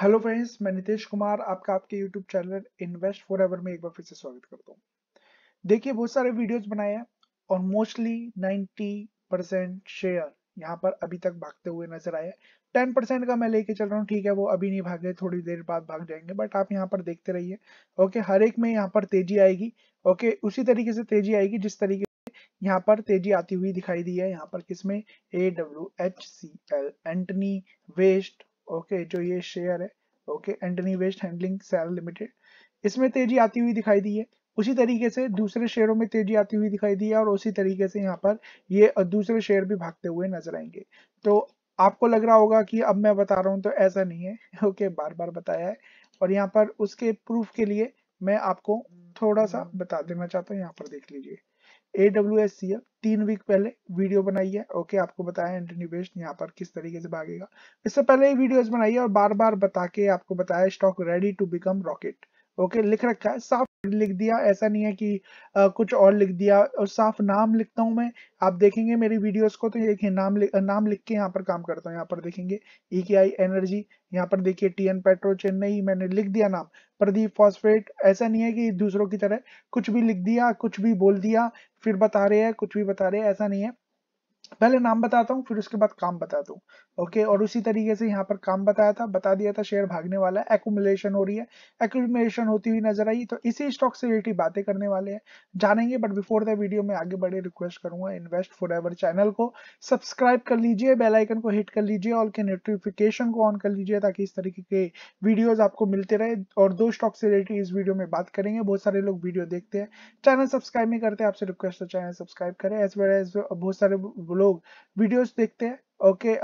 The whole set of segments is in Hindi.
हेलो फ्रेंड्स मैं नितेश कुमार आपका आपके YouTube channel invest for ever में एक बार फिर से स्वागत करता हूँ देखिए बहुत सारे वीडियोस बनाए हैं और मोस्टली 90 परसेंट शेयर यहाँ पर अभी तक भागते हुए नजर आए 10 परसेंट का मैं लेके चल रहा हूँ ठीक है वो अभी नहीं भागे थोड़ी देर बाद भाग जाएंगे बट आप यहाँ पर देखते रहिए ओके हर एक में यहाँ पर तेजी आएगी ओके उसी तरीके से तेजी आएगी जिस तरीके यहाँ पर तेजी आती हुई दिखाई दी है यहाँ पर किसमें A W H C L Antony waste okay जो ये शेयर है okay Antony waste handling cell limited इसमें तेजी आती हुई दिखाई दी है उसी तरीके से दूसरे शेयरों में तेजी आती हुई दिखाई दी है और उसी तरीके से यहाँ पर ये दूसरे शेयर भी भागते हुए नजर आएंगे तो आपको लग रहा होगा कि अब मैं बता रहा हूँ तो ऐसा नहीं है ओके बार बार बताया है और यहाँ पर उसके प्रूफ के लिए मैं आपको थोड़ा सा हम्म। बता देना चाहता हूँ यहाँ पर देख लीजिए A W S C F तीन वीक पहले वीडियो बनाई है ओके आपको बताया एंटनी बेस्ट यहाँ पर किस तरीके से भागेगा इससे पहले ही वीडियोस बनाई है और बार बार बता के आपको बताया stock ready to become rocket okay लिख रखा है साफ लिख दिया ऐसा नहीं है कि आ, कुछ और लिख दिया और साफ नाम लिखता हूं मैं आप देखेंगे मेरी वीडियोस को तो एक नाम लि, नाम लिख के यहाँ पर काम करता हूँ यहाँ पर देखेंगे ई के आई एनर्जी यहाँ पर देखिए टी एन पेट्रो चेन्नई मैंने लिख दिया नाम प्रदीप फॉस्फेट ऐसा नहीं है कि दूसरों की तरह कुछ भी लिख दिया कुछ भी बोल दिया फिर बता रहे हैं कुछ भी बता रहे हैं ऐसा नहीं है पहले नाम बताता हूँ फिर उसके बाद काम बता दू ओके और उसी तरीके से यहाँ पर काम बताया था बता दिया था शेयर भागने वाला है एकुमुलेशन हो रही है एकुमुलेशन होती हुई नजर आई तो इसी स्टॉक से रिलेटेड बातें करने वाले हैं जानेंगे बट बिफोर द वीडियो में आगे बढ़े रिक्वेस्ट करूंगा इन्वेस्ट फॉर चैनल को सब्सक्राइब कर लीजिए बेलाइकन को हिट कर लीजिए और के नोटिफिकेशन को ऑन कर लीजिए ताकि इस तरीके के वीडियोज आपको मिलते रहे और दो स्टॉक से रिलेटेड इस वीडियो में बात करेंगे बहुत सारे लोग वीडियो देखते हैं चैनल सब्सक्राइब नहीं करते आपसे रिक्वेस्ट है चैनल सब्सक्राइब करें एज वेल एज बहुत सारे लोग वीडियोस देखते हैं ओके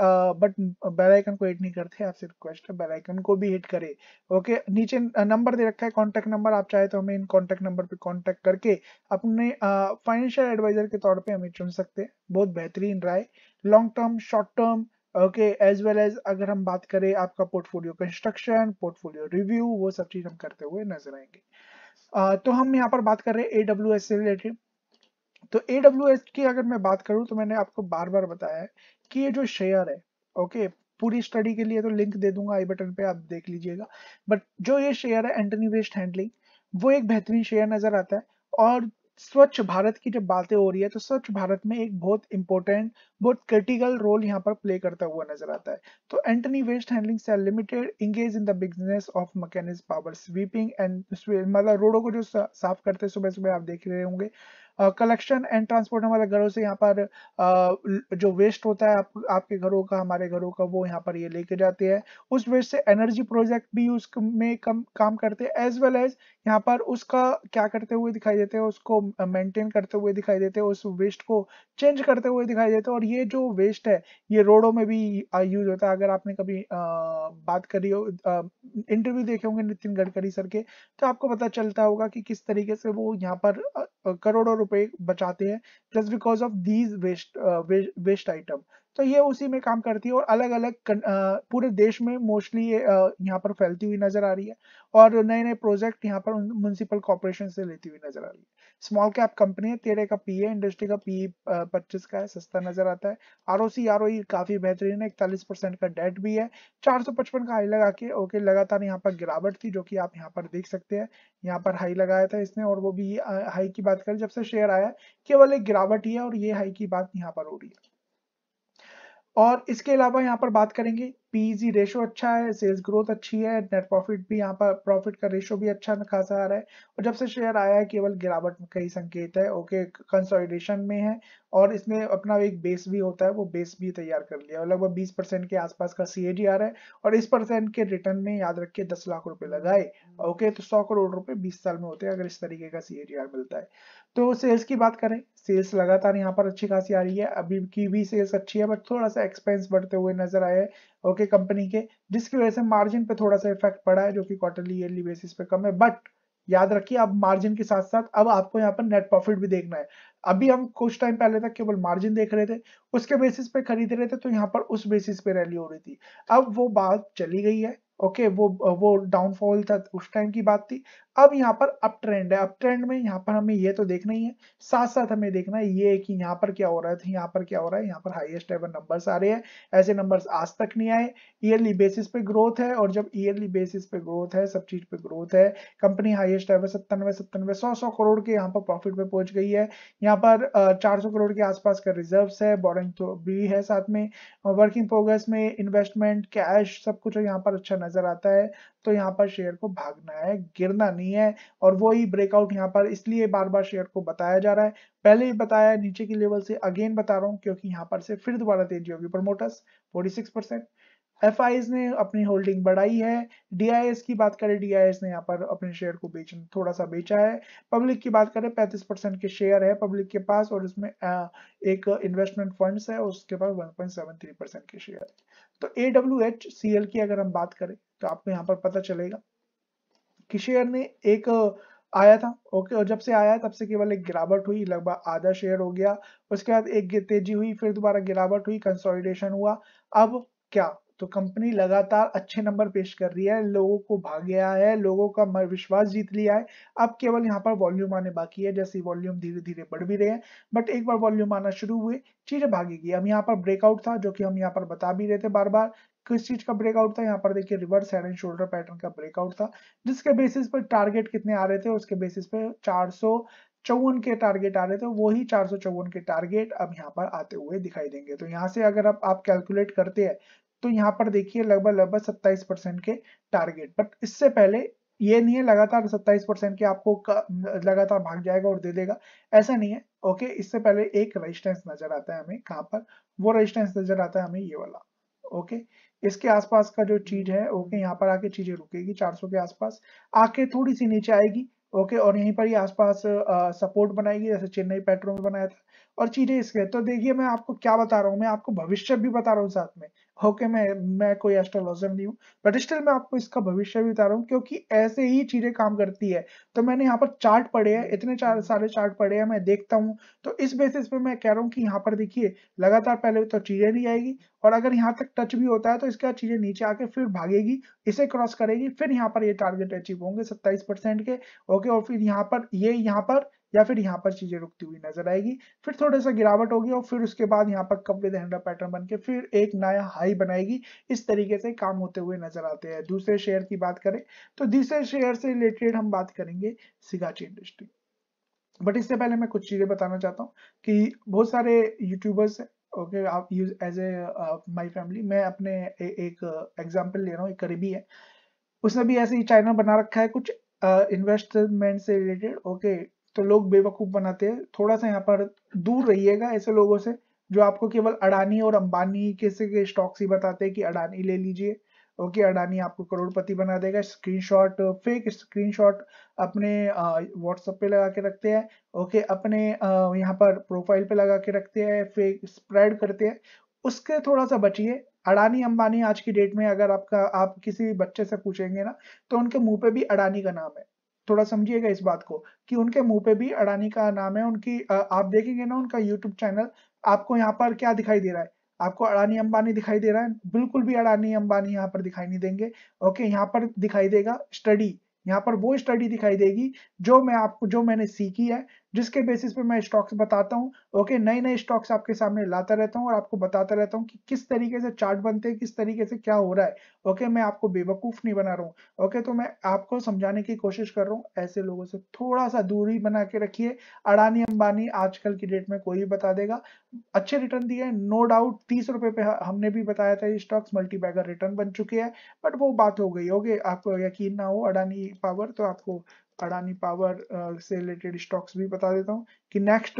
बट बेल आइकन को हिट नहीं करते आपसे रिक्वेस्ट है बेल आइकन को भी हिट करें ओके okay, नीचे नंबर दे रखा है कांटेक्ट नंबर आप चाहे तो हमें इन कांटेक्ट नंबर पे कांटेक्ट करके अपने फाइनेंशियल uh, एडवाइजर के तौर पे हमें चुन सकते हैं बहुत बेहतरीन राय long term short term okay as well as अगर हम बात करें आपका पोर्टफोलियो कंस्ट्रक्शन पोर्टफोलियो रिव्यू वो सब चीज हम करते हुए नजर आएंगे uh, तो हम यहाँ पर बात कर रहे हैं ए से रिलेटेड तो ए एस की अगर मैं बात करूं तो मैंने आपको बार बार बताया है कि ये जो शेयर है ओके पूरी स्टडी के लिए तो लिंक दे दूंगा आई बटन पे आप देख लीजिएगा बट जो ये शेयर है एंटनी वेस्ट हैंडलिंग वो एक बेहतरीन शेयर नजर आता है और स्वच्छ भारत की जब बातें हो रही है तो स्वच्छ भारत में एक बहुत इंपॉर्टेंट बहुत क्रिटिकल रोल यहाँ पर प्ले करता हुआ नजर आता है तो Antony waste handling cell limited engage in the business of mechanise power sweeping and मतलब रोडों को जो साफ करते सुबह सुबह आप देख रहे होंगे कलेक्शन एंड ट्रांसपोर्ट हमारे घरों से यहाँ पर uh, जो वेस्ट होता है आप, आपके घरों का हमारे घरों का वो यहाँ पर ये लेके जाते हैं उस वेस्ट से एनर्जी प्रोजेक्ट भी उसमें कम काम करते हैं एज वेल एज यहाँ पर उसका क्या करते हुए दिखाई देते हैं उसको मेंटेन करते हुए दिखाई देते हैं उस वेस्ट को चेंज करते हुए दिखाई देते हैं और ये जो वेस्ट है ये रोडों में भी यूज होता है अगर आपने कभी आ, बात करी हो इंटरव्यू देखे होंगे नितिन गडकरी सर के तो आपको पता चलता होगा कि किस तरीके से वो यहाँ पर करोड़ों रुपए बचाते हैं just because of these waste waste item तो ये उसी में काम करती है और अलग अलग पूरे देश में मोस्टली ये यहाँ पर फैलती हुई नजर आ रही है और नए नए प्रोजेक्ट यहाँ पर म्यूनसिपल कॉरपोरेशन से लेती हुई नजर आ रही है स्मॉल कैप कंपनी है तेरे का पी है इंडस्ट्री का पी e, पच्चीस का है सस्ता नजर आता है R O C R O काफी बेहतरीन है इकतालीस परसेंट का डेट भी है चार सौ पचपन का हाई लगा के ओके लगातार यहाँ पर गिरावट थी जो कि आप यहाँ पर देख सकते हैं यहाँ पर हाई लगाया था इसने और वो भी हाई की बात करें जब से शेयर आया केवल एक गिरावट ही है और ये हाई की बात यहाँ पर हो रही है और इसके अलावा यहाँ पर बात करेंगे पीजी रेशो e अच्छा है सेल्स ग्रोथ अच्छी है नेट प्रॉफिट भी यहाँ पर प्रॉफिट का रेशो भी अच्छा खासा आ रहा है और जब से शेयर आया है केवल गिरावट का ही संकेत है ओके कंसोलिडेशन में है और इसमें अपना एक बेस भी होता है वो बेस भी तैयार कर लिया लगभग बीस परसेंट के आसपास का सी आ रहा है और इस परसेंट के रिटर्न में याद रखिए दस लाख रुपए लगाए ओके तो सौ करोड़ रुपए बीस साल में होते हैं अगर इस तरीके का सी मिलता है तो सेल्स की बात करें सेल्स लगातार यहाँ पर अच्छी खासी आ रही है अभी की भी सेल्स अच्छी है बट थोड़ा सा एक्सपेंस बढ़ते हुए नजर आए हैं ओके कंपनी के जिसकी वजह से मार्जिन पे थोड़ा सा इफेक्ट पड़ा है जो कि क्वार्टरली ईयरली बेसिस पे कम है बट याद रखिए अब मार्जिन के साथ साथ अब आपको यहाँ पर नेट प्रॉफिट भी देखना है अभी हम कुछ टाइम पहले तक केवल मार्जिन देख रहे थे उसके बेसिस पे खरीद रहे थे तो यहाँ पर उस बेसिस पे रैली हो रही थी अब वो बात चली गई है ओके वो वो डाउनफॉल था उस टाइम की बात थी अब यहाँ पर अप ट्रेंड है अप ट्रेंड में यहाँ पर हमें ये तो देखना ही है साथ साथ हमें देखना है ये कि यहाँ पर क्या हो रहा है तो यहाँ पर क्या हो रहा है यहाँ पर हाईएस्ट एवर नंबर्स आ रहे हैं ऐसे नंबर्स आज तक नहीं आए ईयरली बेसिस पे ग्रोथ है और जब ईयरली बेसिस पे ग्रोथ है सब चीज पे ग्रोथ है कंपनी हाइएस्ट एवर सत्तानवे सत्तानवे सौ सौ करोड़ के यहाँ पर प्रॉफिट पे पहुंच गई है यहाँ पर चार करोड़ के आसपास का रिजर्व है बोरिंग तो भी है साथ में वर्किंग प्रोग्रेस में इन्वेस्टमेंट कैश सब कुछ यहाँ पर अच्छा नजर आता है तो यहाँ पर शेयर को भागना है गिरना नहीं है और वही ब्रेकआउट यहाँ पर इसलिए बार बार शेयर को बताया जा रहा है पहले ही बताया नीचे की लेवल से अगेन बता रहा हूँ क्योंकि यहाँ पर से फिर दोबारा तेजी होगी प्रमोटर्स सिक्स परसेंट एफ ने अपनी होल्डिंग बढ़ाई है डी की बात करें डी ने यहाँ पर अपने शेयर को बेच थोड़ा सा बेचा है पब्लिक की बात करें 35 परसेंट के शेयर है पब्लिक के पास और इसमें एक इन्वेस्टमेंट फंड्स है उसके पास 1.73 परसेंट के शेयर है तो A W H C L की अगर हम बात करें तो आपको यहाँ पर पता चलेगा कि शेयर ने एक आया था ओके और जब से आया तब से केवल एक गिरावट हुई लगभग आधा शेयर हो गया उसके बाद एक तेजी हुई फिर दोबारा गिरावट हुई कंसोलिडेशन हुआ अब क्या तो कंपनी लगातार अच्छे नंबर पेश कर रही है लोगों को भाग गया है लोगों का विश्वास जीत लिया है अब केवल यहाँ पर वॉल्यूम आने बाकी है जैसे वॉल्यूम धीरे धीरे बढ़ भी रहे हैं बट एक बार वॉल्यूम आना शुरू हुए चीजें भागेगी अब यहाँ पर ब्रेकआउट था जो कि हम यहाँ पर बता भी रहे थे बार बार किस चीज का ब्रेकआउट था यहाँ पर देखिए reverse head and shoulder pattern का ब्रेकआउट था जिसके बेसिस पर टारगेट कितने आ रहे थे उसके बेसिस पे चार चौवन के टारगेट आ रहे थे वही चार सौ चौवन के टारगेट अब यहाँ पर आते हुए दिखाई देंगे तो यहाँ से अगर आप आप कैलकुलेट करते हैं तो यहाँ पर देखिए लगभग लगभग 27 परसेंट के टारगेट बट इससे पहले ये नहीं है लगातार 27 परसेंट के आपको लगातार भाग जाएगा और दे देगा ऐसा नहीं है ओके इससे पहले एक रेजिस्टेंस नजर आता है हमें कहाँ पर वो रेजिस्टेंस नजर आता है हमें ये वाला ओके इसके आसपास का जो चीज है ओके यहाँ पर आके चीजें रुकेगी 400 के आसपास आके थोड़ी सी नीचे आएगी ओके और यहीं पर ही आसपास सपोर्ट बनाएगी जैसे चेन्नई पेट्रोल में बनाया था और चीजें इसके तो देखिए मैं आपको क्या बता रहा हूँ मैं आपको भविष्य भी बता रहा हूँ साथ में होके मैं मैं कोई एस्ट्रोलॉजर नहीं हूँ बट स्टिल मैं आपको इसका भविष्य भी बता रहा हूँ क्योंकि ऐसे ही चीजें काम करती है तो मैंने यहाँ पर चार्ट पढ़े हैं इतने चार हम्म। सारे चार्ट पढ़े हैं मैं देखता हूँ तो इस बेसिस पे मैं कह रहा हूँ कि यहाँ पर देखिए लगातार पहले तो चीजें नहीं आएगी और अगर यहाँ तक टच भी होता है तो इसके बाद चीजें नीचे आके फिर भागेगी इसे क्रॉस करेगी फिर यहाँ पर ये टारगेट अचीव होंगे सत्ताईस परसेंट के ओके और फिर यहाँ पर ये यहाँ पर या फिर यहाँ पर चीजें रुकती हुई नजर आएगी फिर थोड़ा सा गिरावट होगी और फिर उसके बाद यहाँ पर कप विद पैटर्न बन के फिर एक नया हाई बनाएगी इस तरीके से काम होते हुए नजर आते हैं दूसरे शेयर की बात करें तो दूसरे शेयर से रिलेटेड हम बात करेंगे सिगाची इंडस्ट्री बट इससे पहले मैं कुछ चीजें बताना चाहता हूँ कि बहुत सारे यूट्यूबर्स ओके आप use as a my family मैं अपने ए, एक एग्जाम्पल ले रहा हूँ एक करीबी है उसने भी ऐसे ही चैनल बना रखा है कुछ इन्वेस्टमेंट uh, से रिलेटेड ओके okay, तो लोग बेवकूफ़ बनाते हैं थोड़ा सा यहाँ पर दूर रहिएगा ऐसे लोगों से जो आपको केवल अडानी और अंबानी से के स्टॉक्स ही बताते हैं कि अडानी ले लीजिए ओके अडानी आपको करोड़पति बना देगा स्क्रीनशॉट फेक स्क्रीनशॉट अपने व्हाट्सएप पे लगा के रखते हैं ओके अपने यहाँ पर प्रोफाइल पे लगा के रखते हैं फेक स्प्रेड करते हैं उसके थोड़ा सा बचिए अडानी अंबानी आज की डेट में अगर आपका आप किसी बच्चे से पूछेंगे ना तो उनके मुंह पे भी अडानी का नाम है थोड़ा समझिएगा इस बात को कि उनके मुंह पे भी अडानी का नाम है उनकी आप देखेंगे ना उनका यूट्यूब चैनल आपको यहाँ पर क्या दिखाई दे रहा है आपको अडानी अंबानी दिखाई दे रहा है बिल्कुल भी अडानी अंबानी यहाँ पर दिखाई नहीं देंगे ओके यहाँ पर दिखाई देगा स्टडी यहाँ पर वो स्टडी दिखाई देगी जो मैं आपको जो मैंने सीखी है जिसके बेसिस पे मैं स्टॉक्स बताता हूँ ओके नए नए स्टॉक्स आपके सामने लाता रहता हूँ और आपको बताता रहता हूँ कि किस तरीके से चार्ट बनते हैं किस तरीके से क्या हो रहा है ओके मैं आपको बेवकूफ़ नहीं बना रहा हूँ ओके तो मैं आपको समझाने की कोशिश कर रहा हूँ ऐसे लोगों से थोड़ा सा दूरी बना के रखिए अडानी अंबानी आजकल की डेट में कोई भी बता देगा अच्छे रिटर्न दिए नो डाउट तीस रुपए पे हमने भी बताया था ये स्टॉक्स मल्टी रिटर्न बन चुके हैं बट वो बात हो गई ओके आपको यकीन ना हो अडानी पावर तो आपको अडानी पावर uh, से रिलेटेड स्टॉक्स भी बता देता हूँ कि नेक्स्ट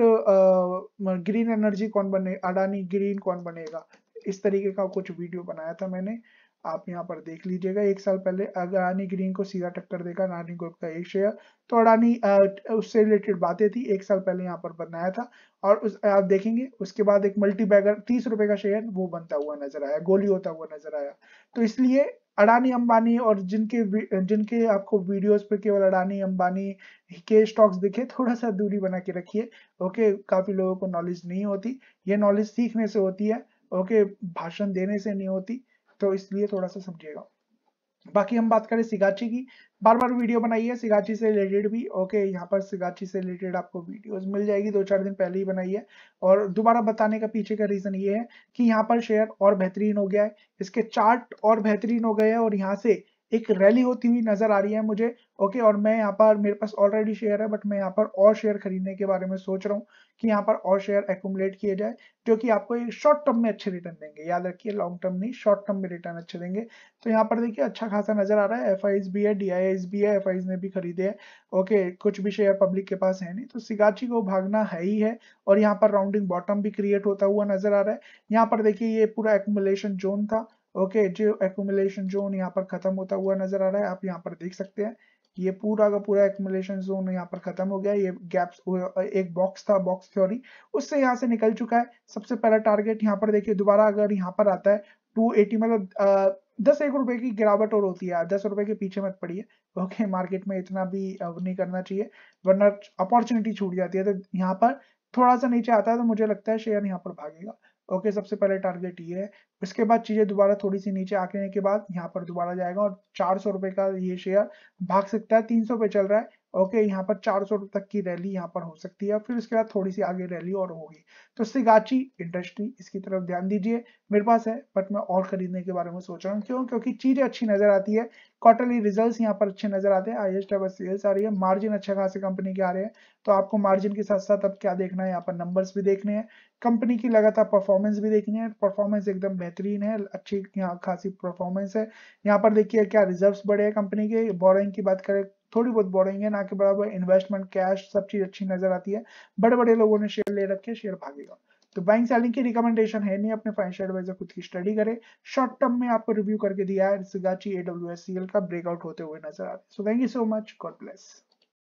ग्रीन एनर्जी कौन बने अडानी ग्रीन कौन बनेगा इस तरीके का कुछ वीडियो बनाया था मैंने आप यहाँ पर देख लीजिएगा एक साल पहले अडानी ग्रीन को सीधा टक्कर देगा अडानी ग्रुप का एक शेयर तो अडानी uh, उससे रिलेटेड बातें थी एक साल पहले यहाँ पर बनाया था और उस आप देखेंगे उसके बाद एक मल्टी बैगर तीस रुपए का शेयर वो बनता हुआ नजर आया गोली होता हुआ नजर आया तो इसलिए अडानी अंबानी और जिनके जिनके आपको वीडियोस पे केवल अडानी अंबानी के स्टॉक्स दिखे थोड़ा सा दूरी बना के रखिए ओके काफी लोगों को नॉलेज नहीं होती ये नॉलेज सीखने से होती है ओके भाषण देने से नहीं होती तो इसलिए थोड़ा सा समझिएगा बाकी हम बात करें सिगाची की बार बार वीडियो बनाई है सिगाची से रिलेटेड भी ओके यहाँ पर सिगाची से रिलेटेड आपको वीडियोस मिल जाएगी दो चार दिन पहले ही बनाई है और दोबारा बताने का पीछे का रीजन ये है कि यहाँ पर शेयर और बेहतरीन हो गया है इसके चार्ट और बेहतरीन हो गए हैं और यहाँ से एक रैली होती हुई नजर आ रही है मुझे ओके और मैं यहाँ पर मेरे पास ऑलरेडी शेयर है बट मैं यहाँ पर और शेयर खरीदने के बारे में सोच रहा हूँ कि यहाँ पर और शेयर एकट किए जाए जो कि आपको एक शॉर्ट टर्म में अच्छे रिटर्न देंगे याद रखिए लॉन्ग टर्म नहीं शॉर्ट टर्म में रिटर्न अच्छे देंगे तो यहाँ पर देखिए अच्छा खासा नजर आ रहा है एफ भी है डी भी है एफ ने भी खरीदे है ओके कुछ भी शेयर पब्लिक के पास है नहीं तो सिगाची को भागना है ही है और यहाँ पर राउंडिंग बॉटम भी क्रिएट होता हुआ नजर आ रहा है यहाँ पर देखिए ये पूरा एकुमुलेशन जोन था ओके जो एकुमुलेशन जोन यहाँ पर खत्म होता हुआ नजर आ रहा है आप यहाँ पर देख सकते हैं ये पूरा का पूरा एक्मुलेशन जोन यहाँ पर खत्म हो गया ये गैप्स एक बॉक्स था बॉक्स थ्योरी उससे यहाँ से निकल चुका है सबसे पहला टारगेट यहाँ पर देखिए दोबारा अगर यहाँ पर आता है 280 मतलब दस एक रुपए की गिरावट और होती है दस रुपए के पीछे मत पड़िए ओके मार्केट में इतना भी नहीं करना चाहिए वरना अपॉर्चुनिटी छूट जाती है तो यहाँ पर थोड़ा सा नीचे आता है तो मुझे लगता है शेयर यहाँ पर भागेगा ओके सबसे पहले टारगेट ये है इसके बाद चीजें दोबारा थोड़ी सी नीचे आने के बाद यहाँ पर दोबारा जाएगा और चार सौ रुपए का ये शेयर भाग सकता है तीन सौ पे चल रहा है ओके यहाँ पर 400 तक की रैली यहाँ पर हो सकती है फिर उसके बाद थोड़ी सी आगे रैली और होगी तो सिगाची इंडस्ट्री इसकी तरफ ध्यान दीजिए मेरे पास है बट मैं और खरीदने के बारे में सोच रहा हूँ क्यों क्योंकि चीजें अच्छी नजर आती है क्वार्टरली रिजल्ट्स यहाँ पर अच्छे नजर आते हैं हाइएस्ट एवर सेल्स आ रही है मार्जिन अच्छा खासे कंपनी के आ रहे हैं तो आपको मार्जिन के साथ साथ अब क्या देखना है यहाँ पर नंबर्स भी देखने हैं कंपनी की लगातार परफॉर्मेंस भी देखनी है परफॉर्मेंस एकदम बेहतरीन है अच्छी यहाँ खासी परफॉर्मेंस है यहाँ पर देखिए क्या रिजर्व्स बढ़े हैं कंपनी के बोरिंग की बात करें थोड़ी बहुत बोरिंग है ना के बराबर इन्वेस्टमेंट कैश सब चीज अच्छी नजर आती है बड़े बड़े लोगों ने शेयर ले रखे शेयर भागेगा तो बाइंग सेलिंग की रिकमेंडेशन है नहीं अपने फाइनेंशियल एडवाइजर खुद की स्टडी करें शॉर्ट टर्म में आपको रिव्यू करके दिया है का ब्रेकआउट होते हुए नजर आ रहा है so thank you so much God bless